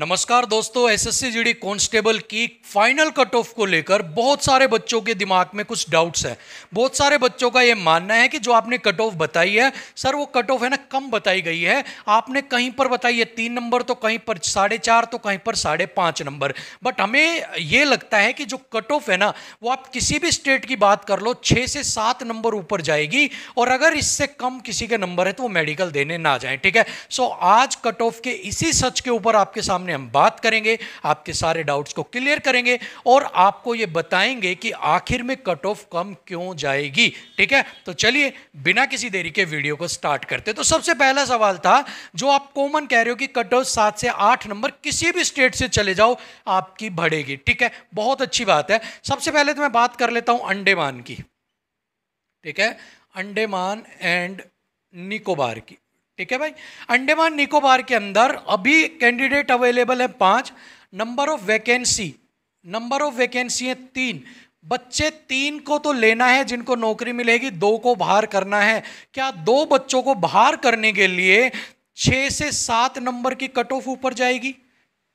नमस्कार दोस्तों SSC GD constable की फाइनल कट ऑफ को लेकर बहुत सारे बच्चों के दिमाग में कुछ डाउट्स हैं बहुत सारे बच्चों का ये मानना है कि जो आपने कट ऑफ बताई है सर वो कट ऑफ है ना कम बताई गई है आपने कहीं पर बताई है तीन नंबर तो कहीं पर साढ़े चार तो कहीं पर साढ़े पाँच नंबर बट हमें ये लगता है कि जो कट ऑफ है ना वो आप किसी भी स्टेट की बात कर लो छः से सात नंबर ऊपर जाएगी और अगर इससे कम किसी के नंबर है तो वो मेडिकल देने ना जाए ठीक है सो आज कट ऑफ के इसी सच के ऊपर आपके सामने सामने हम बात करेंगे आपके सारे डाउट्स को क्लियर करेंगे और आपको ये बताएंगे कि आखिर में कट ऑफ कम क्यों जाएगी ठीक है तो चलिए बिना किसी देरी के वीडियो को स्टार्ट करते तो सबसे पहला सवाल था जो आप कॉमन कह रहे हो कि कट ऑफ सात से आठ नंबर किसी भी स्टेट से चले जाओ आपकी बढ़ेगी ठीक है बहुत अच्छी बात है सबसे पहले तो मैं बात कर लेता हूं अंडेमान की ठीक है अंडेमान एंड निकोबार की ठीक है भाई अंडेमान निकोबार के अंदर अभी कैंडिडेट अवेलेबल है पांच number of vacancy number of vacancy है तीन बच्चे तीन को तो लेना है जिनको नौकरी मिलेगी दो को बाहर करना है क्या दो बच्चों को बाहर करने के लिए छः से सात नंबर की कट ऑफ ऊपर जाएगी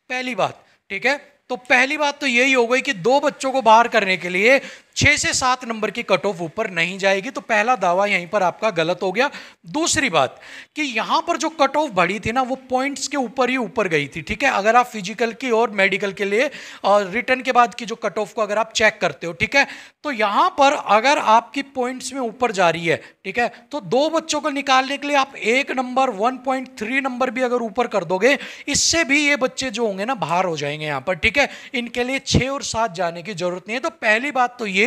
पहली बात ठीक है तो पहली बात तो यही हो गई कि दो बच्चों को बाहर करने के लिए छः से सात नंबर की कट ऑफ ऊपर नहीं जाएगी तो पहला दावा यहीं पर आपका गलत हो गया दूसरी बात कि यहाँ पर जो कट ऑफ बढ़ी थी ना वो पॉइंट्स के ऊपर ही ऊपर गई थी ठीक है अगर आप फिजिकल की और मेडिकल के लिए रिटर्न के बाद की जो कट ऑफ को अगर आप चेक करते हो ठीक है तो यहाँ पर अगर आपकी पॉइंट्स में ऊपर जा रही है ठीक है तो दो बच्चों को निकालने के लिए आप एक number one point three number भी अगर ऊपर कर दोगे इससे भी ये बच्चे जो होंगे ना बाहर हो जाएंगे यहाँ पर ठीक है इनके लिए छः और सात जाने की जरूरत नहीं है तो पहली बात तो ये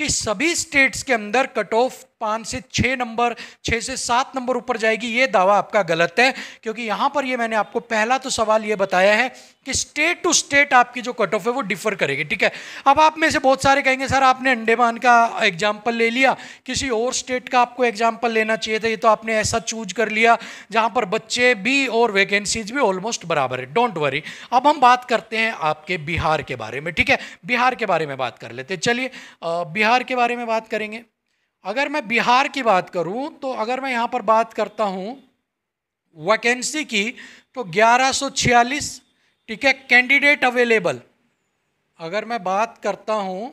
कि सभी स्टेट्स के अंदर कट ऑफ पाँच से छः नंबर छः से सात नंबर ऊपर जाएगी ये दावा आपका गलत है क्योंकि यहाँ पर ये मैंने आपको पहला तो सवाल ये बताया है कि स्टेट टू स्टेट आपकी जो कट ऑफ है वो डिफर करेगी ठीक है अब आप में से बहुत सारे कहेंगे सर आपने अंडेमान का एग्जाम्पल ले लिया किसी और स्टेट का आपको एग्जाम्पल लेना चाहिए था ये तो आपने ऐसा चूज कर लिया जहाँ पर बच्चे भी और वैकेंसीज भी ऑलमोस्ट बराबर है डोंट वरी अब हम बात करते हैं आपके बिहार के बारे में ठीक है बिहार के बारे में बात कर लेते चलिए बिहार बिहार के बारे में बात करेंगे अगर मैं बिहार की बात करूं तो अगर मैं यहां पर बात करता हूं वैकेंसी की तो 1146 ठीक है कैंडिडेट अवेलेबल अगर मैं बात करता हूं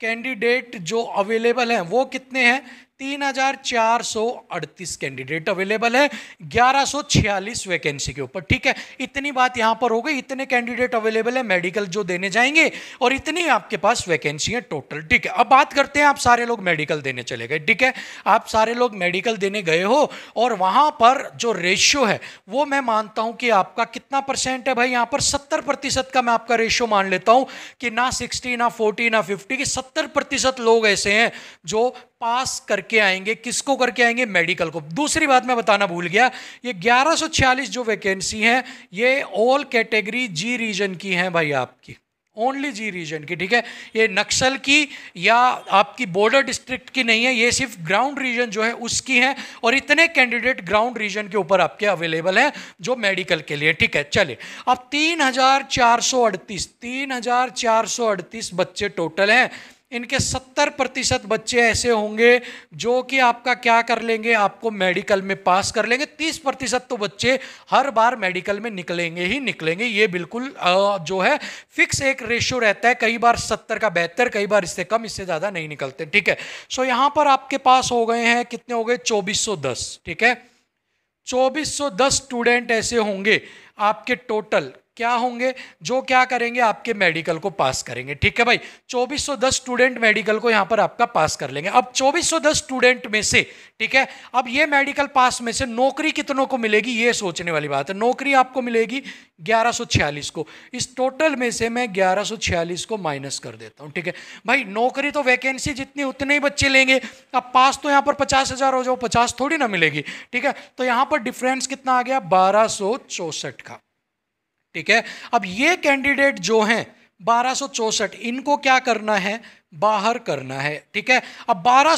कैंडिडेट जो अवेलेबल हैं वो कितने हैं 3,438 कैंडिडेट अवेलेबल है 1146 वैकेंसी के ऊपर ठीक है इतनी बात यहां पर हो गई इतने कैंडिडेट अवेलेबल है मेडिकल जो देने जाएंगे और इतनी आपके पास वैकेंसी है टोटल ठीक है अब बात करते हैं आप सारे लोग मेडिकल देने चले गए ठीक है आप सारे लोग मेडिकल देने गए हो और वहां पर जो रेशियो है वो मैं मानता हूं कि आपका कितना परसेंट है भाई यहां पर सत्तर प्रतिशत का मैं आपका रेशियो मान लेता हूं कि ना सिक्सटी ना फोर्टी ना फिफ्टी सत्तर प्रतिशत लोग ऐसे हैं जो पास कर करके आएंगे किसको करके आएंगे मेडिकल को दूसरी बात मैं बताना भूल गया ये 1146 जो वैकेंसी हैं ये ऑल कैटेगरी जी रीजन की हैं भाई आपकी ओनली जी रीजन की ठीक है ये नक्सल की या आपकी बॉर्डर डिस्ट्रिक्ट की नहीं है ये सिर्फ ग्राउंड रीजन जो है उसकी है और इतने कैंडिडेट ग्राउंड रीजन के ऊपर आपके अवेलेबल हैं जो मेडिकल के लिए ठीक है चलिए अब तीन हजार चार सौ अड़तीस तीन हजार चार सौ अड़तीस बच्चे टोटल हैं इनके सत्तर प्रतिशत बच्चे ऐसे होंगे जो कि आपका क्या कर लेंगे आपको मेडिकल में पास कर लेंगे तीस प्रतिशत तो बच्चे हर बार मेडिकल में निकलेंगे ही निकलेंगे ये बिल्कुल जो है फिक्स एक रेशियो रहता है कई बार सत्तर का बेहतर कई बार इससे कम इससे ज़्यादा नहीं निकलते ठीक है सो यहाँ पर आपके पास हो गए हैं कितने हो गए चौबीस ठीक है चौबीस स्टूडेंट ऐसे होंगे आपके टोटल क्या होंगे जो क्या करेंगे आपके मेडिकल को पास करेंगे ठीक है भाई 2410 स्टूडेंट मेडिकल को यहाँ पर आपका पास कर लेंगे अब 2410 स्टूडेंट में से ठीक है अब ये मेडिकल पास में से नौकरी कितनों को मिलेगी ये सोचने वाली बात है नौकरी आपको मिलेगी 1146 को इस टोटल में से मैं 1146 को माइनस कर देता हूँ ठीक है भाई नौकरी तो वैकेंसी जितनी उतने ही बच्चे लेंगे अब पास तो यहाँ पर पचास हज़ार हो जाओ पचास थोड़ी ना मिलेगी ठीक है तो यहाँ पर डिफरेंस कितना आ गया बारह का ठीक है अब ये कैंडिडेट जो हैं बारह इनको क्या करना है बाहर करना है ठीक है अब बारह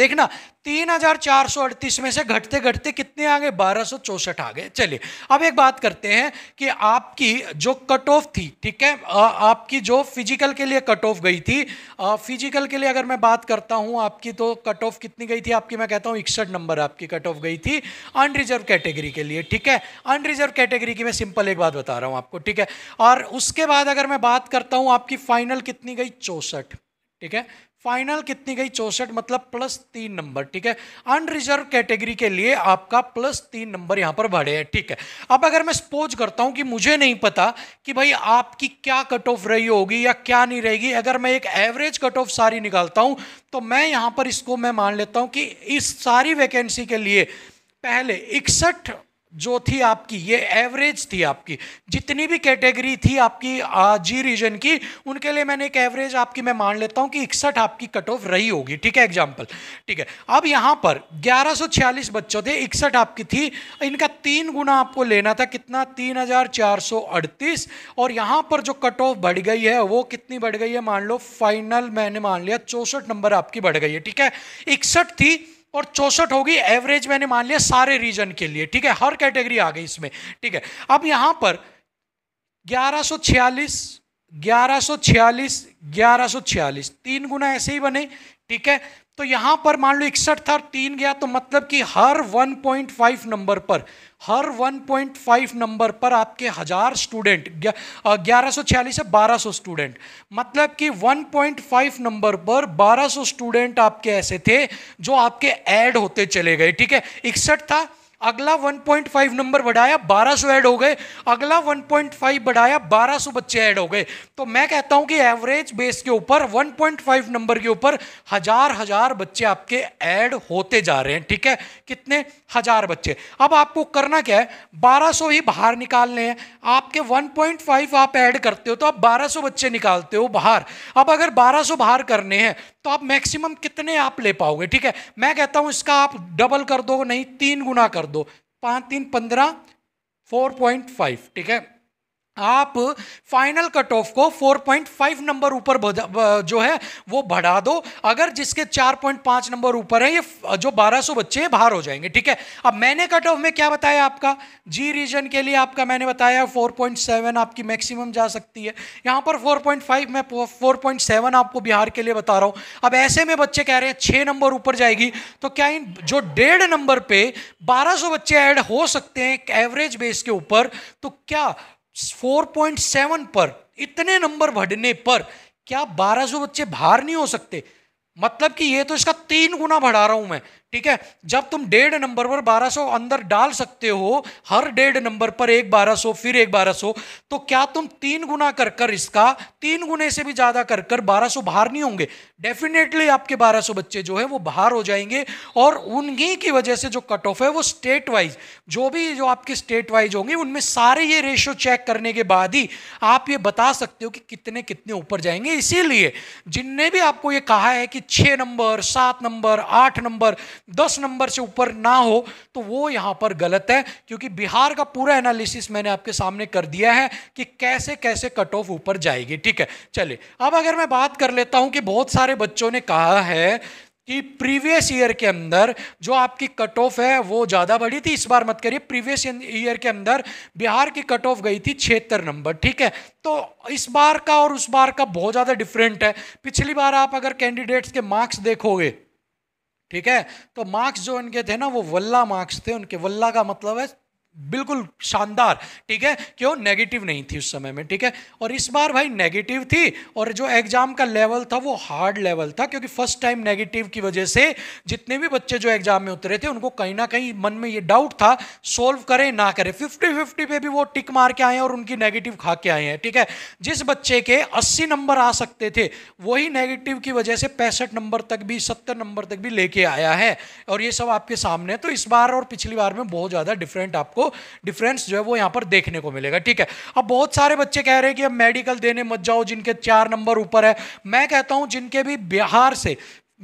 देखना 3438 में से घटते घटते कितने आ गए बारह आ गए चलिए अब एक बात करते हैं कि आपकी जो कट ऑफ थी ठीक है आ, आपकी जो फिजिकल के लिए कट ऑफ गई थी आ, फिजिकल के लिए अगर मैं बात करता हूं आपकी तो कट ऑफ कितनी गई थी आपकी मैं कहता हूं इकसठ नंबर आपकी कट ऑफ गई थी अनरिजर्व कैटेगरी के लिए ठीक है अनरिजर्व कैटेगरी की मैं सिंपल एक बात बता रहा हूँ आपको ठीक है और उसके बाद अगर मैं बात करता हूँ आपकी फाइनल कितनी गई चौसठ ठीक है फाइनल कितनी गई चौसठ मतलब प्लस तीन नंबर ठीक है अनरिजर्व कैटेगरी के लिए आपका प्लस तीन नंबर यहाँ पर बढ़े हैं ठीक है अब अगर मैं सपोज करता हूँ कि मुझे नहीं पता कि भाई आपकी क्या कट ऑफ रही होगी या क्या नहीं रहेगी अगर मैं एक एवरेज कट ऑफ सारी निकालता हूँ तो मैं यहाँ पर इसको मैं मान लेता हूँ कि इस सारी वैकेंसी के लिए पहले इकसठ जो थी आपकी ये एवरेज थी आपकी जितनी भी कैटेगरी थी आपकी जी रीजन की उनके लिए मैंने एक एवरेज आपकी मैं मान लेता हूँ कि इकसठ आपकी कट ऑफ रही होगी ठीक है एग्जाम्पल ठीक है अब यहाँ पर 1146 बच्चों थे इकसठ आपकी थी इनका तीन गुना आपको लेना था कितना 3438 और यहाँ पर जो कट ऑफ बढ़ गई है वो कितनी बढ़ गई है मान लो फाइनल मैंने मान लिया चौंसठ नंबर आपकी बढ़ गई है ठीक है इकसठ थी और चौसठ होगी एवरेज मैंने मान लिया सारे रीजन के लिए ठीक है हर कैटेगरी आ गई इसमें ठीक है अब यहां पर 1146 1146 1146 तीन गुना ऐसे ही बने ठीक है तो यहां पर मान लो इकसठ था तीन गया तो मतलब कि हर 1.5 नंबर पर हर 1.5 नंबर पर आपके हजार स्टूडेंट ग्यारह सौ छियालीस से 1200 स्टूडेंट मतलब कि 1.5 नंबर पर 1200 स्टूडेंट आपके ऐसे थे जो आपके ऐड होते चले गए ठीक है इकसठ था अगला 1.5 नंबर बढ़ाया 1200 ऐड हो गए अगला 1.5 बढ़ाया 1200 बच्चे ऐड हो गए तो मैं कहता हूं कि एवरेज बेस के ऊपर 1.5 नंबर के ऊपर हजार हजार बच्चे आपके ऐड होते जा रहे हैं ठीक है कितने हजार बच्चे अब आपको करना क्या है 1200 ही बाहर निकालने हैं आपके 1.5 आप ऐड करते हो तो आप 1200 बच्चे निकालते हो बाहर अब अगर 1200 बाहर करने हैं तो आप मैक्सिमम कितने आप ले पाओगे ठीक है मैं कहता हूं इसका आप डबल कर दो नहीं तीन गुना कर दो पाँच तीन पंद्रह फोर पॉइंट फाइव ठीक है आप फाइनल कट ऑफ को 4.5 नंबर ऊपर जो है वो बढ़ा दो अगर जिसके 4.5 नंबर ऊपर है ये जो 1200 बच्चे हैं बाहर हो जाएंगे ठीक है अब मैंने कट ऑफ में क्या बताया आपका जी रीजन के लिए आपका मैंने बताया 4.7 आपकी मैक्सिमम जा सकती है यहाँ पर 4.5 मैं 4.7 आपको बिहार के लिए बता रहा हूँ अब ऐसे में बच्चे कह रहे हैं छः नंबर ऊपर जाएगी तो क्या इन जो डेढ़ नंबर पर बारह बच्चे ऐड हो सकते हैं एवरेज बेस के ऊपर तो क्या 4.7 पर इतने नंबर बढ़ने पर क्या 1200 बच्चे बाहर नहीं हो सकते मतलब कि ये तो इसका तीन गुना बढ़ा रहा हूं मैं ठीक है जब तुम डेढ़ नंबर पर 1200 अंदर डाल सकते हो हर डेढ़ नंबर पर एक 1200 फिर एक 1200 तो क्या तुम तीन गुना कर कर इसका तीन गुने से भी ज़्यादा कर कर 1200 बाहर नहीं होंगे डेफिनेटली आपके 1200 बच्चे जो है वो बाहर हो जाएंगे और उन्हीं की वजह से जो कट ऑफ है वो स्टेट वाइज जो भी जो आपके स्टेट वाइज होंगे उनमें सारे ये रेशियो चेक करने के बाद ही आप ये बता सकते हो कि कितने कितने ऊपर जाएंगे इसीलिए जिनने भी आपको ये कहा है कि छः नंबर सात नंबर आठ नंबर दस नंबर से ऊपर ना हो तो वो यहां पर गलत है क्योंकि बिहार का पूरा एनालिसिस मैंने आपके सामने कर दिया है कि कैसे कैसे कट ऑफ ऊपर जाएगी ठीक है चलिए अब अगर मैं बात कर लेता हूँ कि बहुत सारे बच्चों ने कहा है कि प्रीवियस ईयर के अंदर जो आपकी कट ऑफ है वो ज़्यादा बढ़ी थी इस बार मत करिए प्रीवियस ईयर के अंदर बिहार की कट ऑफ गई थी छिहत्तर नंबर ठीक है तो इस बार का और उस बार का बहुत ज़्यादा डिफरेंट है पिछली बार आप अगर कैंडिडेट्स के मार्क्स देखोगे ठीक है तो मार्क्स जो इनके थे ना वो वल्ला मार्क्स थे उनके वल्ला का मतलब है बिल्कुल शानदार ठीक है क्यों नेगेटिव नहीं थी उस समय में ठीक है और इस बार भाई नेगेटिव थी और जो एग्जाम का लेवल था वो हार्ड लेवल था क्योंकि फर्स्ट टाइम नेगेटिव की वजह से जितने भी बच्चे जो एग्जाम में उतरे थे उनको कहीं ना कहीं मन में ये डाउट था सोल्व करें ना करें फिफ्टी फिफ्टी पे भी वो टिक मार के आए हैं और उनकी नेगेटिव खा के आए हैं ठीक है जिस बच्चे के अस्सी नंबर आ सकते थे वही नेगेटिव की वजह से पैंसठ नंबर तक भी सत्तर नंबर तक भी लेके आया है और ये सब आपके सामने तो इस बार और पिछली बार में बहुत ज़्यादा डिफरेंट आपको आपको डिफरेंस जो है वो यहाँ पर देखने को मिलेगा ठीक है अब बहुत सारे बच्चे कह रहे हैं कि अब मेडिकल देने मत जाओ जिनके चार नंबर ऊपर है मैं कहता हूँ जिनके भी बिहार से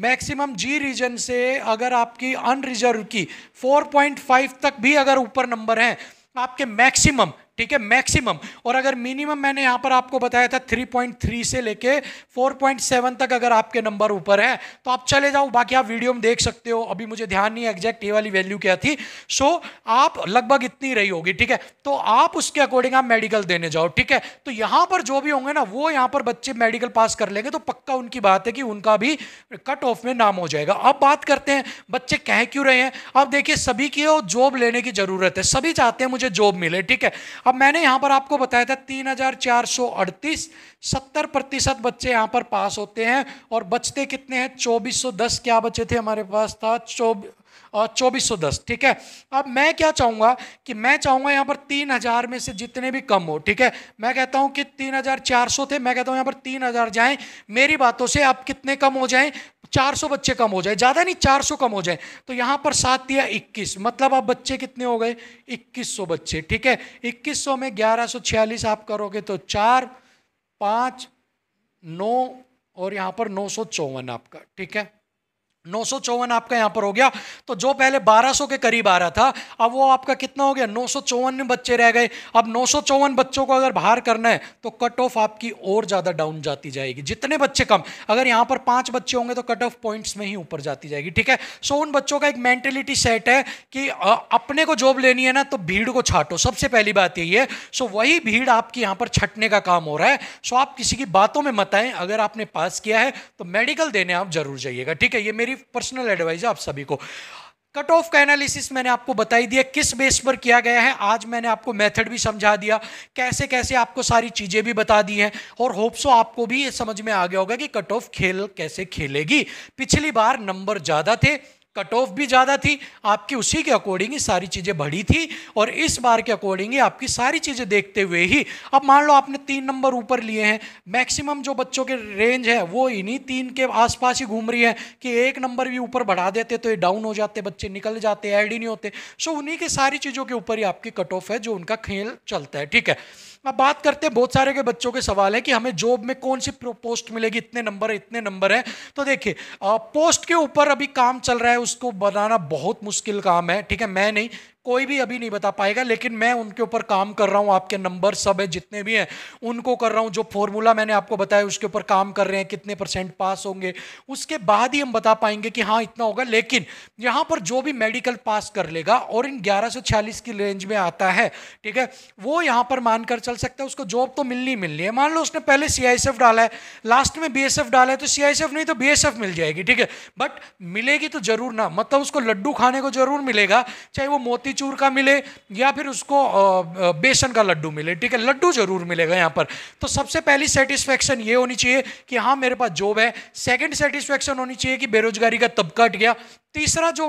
मैक्सिमम जी रीजन से अगर आपकी अनरिजर्व की 4.5 तक भी अगर ऊपर नंबर हैं आपके मैक्सिमम ठीक है मैक्सिमम और अगर मिनिमम मैंने यहां पर आपको बताया था 3.3 से लेके 4.7 तक अगर आपके नंबर ऊपर है तो आप चले जाओ बाकी आप वीडियो में देख सकते हो अभी मुझे ध्यान नहीं है एग्जैक्ट ये वाली वैल्यू क्या थी सो आप लगभग इतनी रही होगी ठीक है तो आप उसके अकॉर्डिंग आप मेडिकल देने जाओ ठीक है तो यहां पर जो भी होंगे ना वो यहाँ पर बच्चे मेडिकल पास कर लेंगे तो पक्का उनकी बात है कि उनका भी कट ऑफ में नाम हो जाएगा अब बात करते हैं बच्चे कह क्यों रहे हैं अब देखिए सभी की जॉब लेने की जरूरत है सभी चाहते हैं मुझे जॉब मिले ठीक है अब मैंने यहाँ पर आपको बताया था तीन हजार चार सौ अड़तीस सत्तर प्रतिशत बच्चे यहाँ पर पास होते हैं और बचते कितने हैं चौबीस सौ दस क्या बचे थे हमारे पास था चौबीस चौबीस सौ दस ठीक है अब मैं क्या चाहूँगा कि मैं चाहूँगा यहाँ पर तीन हज़ार में से जितने भी कम हो ठीक है मैं कहता हूँ कि तीन हज़ार चार सौ थे मैं कहता हूँ यहाँ पर तीन हज़ार जाए मेरी बातों से आप कितने कम हो जाएँ 400 बच्चे कम हो जाए ज़्यादा नहीं 400 कम हो जाए तो यहाँ पर सात या इक्कीस मतलब आप बच्चे कितने हो गए 2100 बच्चे ठीक है 2100 में छियालीस आप करोगे तो चार पाँच नौ और यहाँ पर नौ आपका ठीक है नौ सौ चौवन आपका यहाँ पर हो गया तो जो पहले 1200 के करीब आ रहा था अब वो आपका कितना हो गया नौ सौ बच्चे रह गए अब नौ सौ चौवन बच्चों को अगर बाहर करना है तो कट ऑफ आपकी और ज़्यादा डाउन जाती जाएगी जितने बच्चे कम अगर यहाँ पर पांच बच्चे होंगे तो कट ऑफ पॉइंट्स में ही ऊपर जाती जाएगी ठीक है सो उन बच्चों का एक मैंटेलिटी सेट है कि अपने को जॉब लेनी है ना तो भीड़ को छाटो सबसे पहली बात यही है सो वही भीड़ आपकी यहाँ पर छटने का काम हो रहा है सो आप किसी की बातों में मत आएँ अगर आपने पास किया है तो मेडिकल देने आप जरूर जाइएगा ठीक है ये मेरी पर्सनल एडवाइस है आप सभी को कट ऑफ का एनालिसिस मैंने आपको बताई दिया किस बेस पर किया गया है आज मैंने आपको मेथड भी समझा दिया कैसे कैसे आपको सारी चीज़ें भी बता दी हैं और होप्सो तो आपको भी ये समझ में आ गया होगा कि कट ऑफ खेल कैसे खेलेगी पिछली बार नंबर ज़्यादा थे कट ऑफ भी ज़्यादा थी आपकी उसी के अकॉर्डिंग ही सारी चीज़ें बढ़ी थी और इस बार के अकॉर्डिंग ही आपकी सारी चीज़ें देखते हुए ही अब मान लो आपने तीन नंबर ऊपर लिए हैं मैक्सिमम जो बच्चों के रेंज है वो इन्हीं तीन के आसपास ही घूम रही है कि एक नंबर भी ऊपर बढ़ा देते तो ये डाउन हो जाते बच्चे निकल जाते ऐड ही नहीं होते सो उन्हीं के सारी चीज़ों के ऊपर ही आपकी कट ऑफ है जो उनका खेल चलता है ठीक है मैं बात करते हैं बहुत सारे के बच्चों के सवाल है कि हमें जॉब में कौन सी पोस्ट मिलेगी इतने नंबर है इतने नंबर है तो देखिए पोस्ट के ऊपर अभी काम चल रहा है उसको बनाना बहुत मुश्किल काम है ठीक है मैं नहीं कोई भी अभी नहीं बता पाएगा लेकिन मैं उनके ऊपर काम कर रहा हूँ आपके नंबर सब है जितने भी हैं उनको कर रहा हूँ जो फॉर्मूला मैंने आपको बताया उसके ऊपर काम कर रहे हैं कितने परसेंट पास होंगे उसके बाद ही हम बता पाएंगे कि हाँ इतना होगा लेकिन यहाँ पर जो भी मेडिकल पास कर लेगा और इन ग्यारह सौ छियालीस की रेंज में आता है ठीक है वो यहाँ पर मानकर चल सकता है उसको जॉब तो मिलनी मिलनी है मान लो उसने पहले सी डाला है लास्ट में बी डाला है तो सी नहीं तो बी मिल जाएगी ठीक है बट मिलेगी तो जरूर ना मतलब उसको लड्डू खाने को जरूर मिलेगा चाहे वो मोती चूर का मिले या फिर उसको बेसन का लड्डू मिले ठीक है लड्डू जरूर मिलेगा यहाँ पर तो सबसे पहली सेटिस्फैक्शन ये होनी चाहिए कि हाँ मेरे पास जॉब है सेकेंड सेटिस्फैक्शन होनी चाहिए कि बेरोजगारी का तबका हट गया तीसरा जो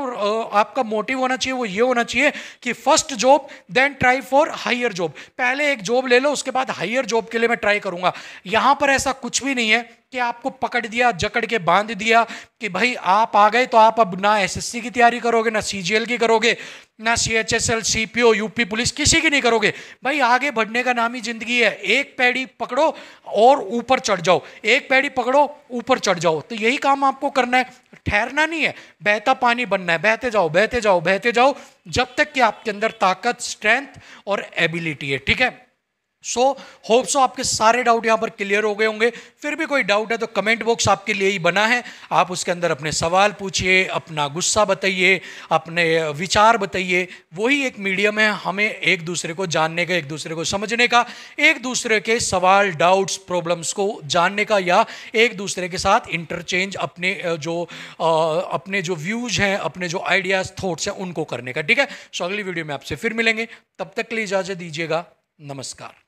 आपका मोटिव होना चाहिए वो ये होना चाहिए कि first job then try for higher job पहले एक जॉब ले लो उसके बाद हायर जॉब के लिए मैं ट्राई करूंगा यहां पर ऐसा कुछ भी नहीं है कि आपको पकड़ दिया जकड़ के बांध दिया कि भाई आप आ गए तो आप अब ना एसएससी की तैयारी करोगे ना सीजीएल की करोगे ना सीएचएसएल सीपीओ यूपी पुलिस किसी की नहीं करोगे भाई आगे बढ़ने का नाम ही जिंदगी है एक पैड़ी पकड़ो और ऊपर चढ़ जाओ एक पैड़ी पकड़ो ऊपर चढ़ जाओ तो यही काम आपको करना है ठहरना नहीं है बेहतर पानी बनना है बहते जाओ बहते जाओ बहते जाओ जब तक कि आपके अंदर ताकत स्ट्रेंथ और एबिलिटी है ठीक है सो होप सो आपके सारे डाउट यहाँ पर क्लियर हो गए होंगे फिर भी कोई डाउट है तो कमेंट बॉक्स आपके लिए ही बना है आप उसके अंदर अपने सवाल पूछिए अपना गुस्सा बताइए अपने विचार बताइए वही एक मीडियम है हमें एक दूसरे को जानने का एक दूसरे को समझने का एक दूसरे के सवाल डाउट्स प्रॉब्लम्स को जानने का या एक दूसरे के साथ इंटरचेंज अपने जो अपने जो व्यूज हैं अपने जो आइडियाज़ थॉट्स हैं उनको करने का ठीक है सो अगली वीडियो में आपसे फिर मिलेंगे तब तक के लिए इजाज़त दीजिएगा नमस्कार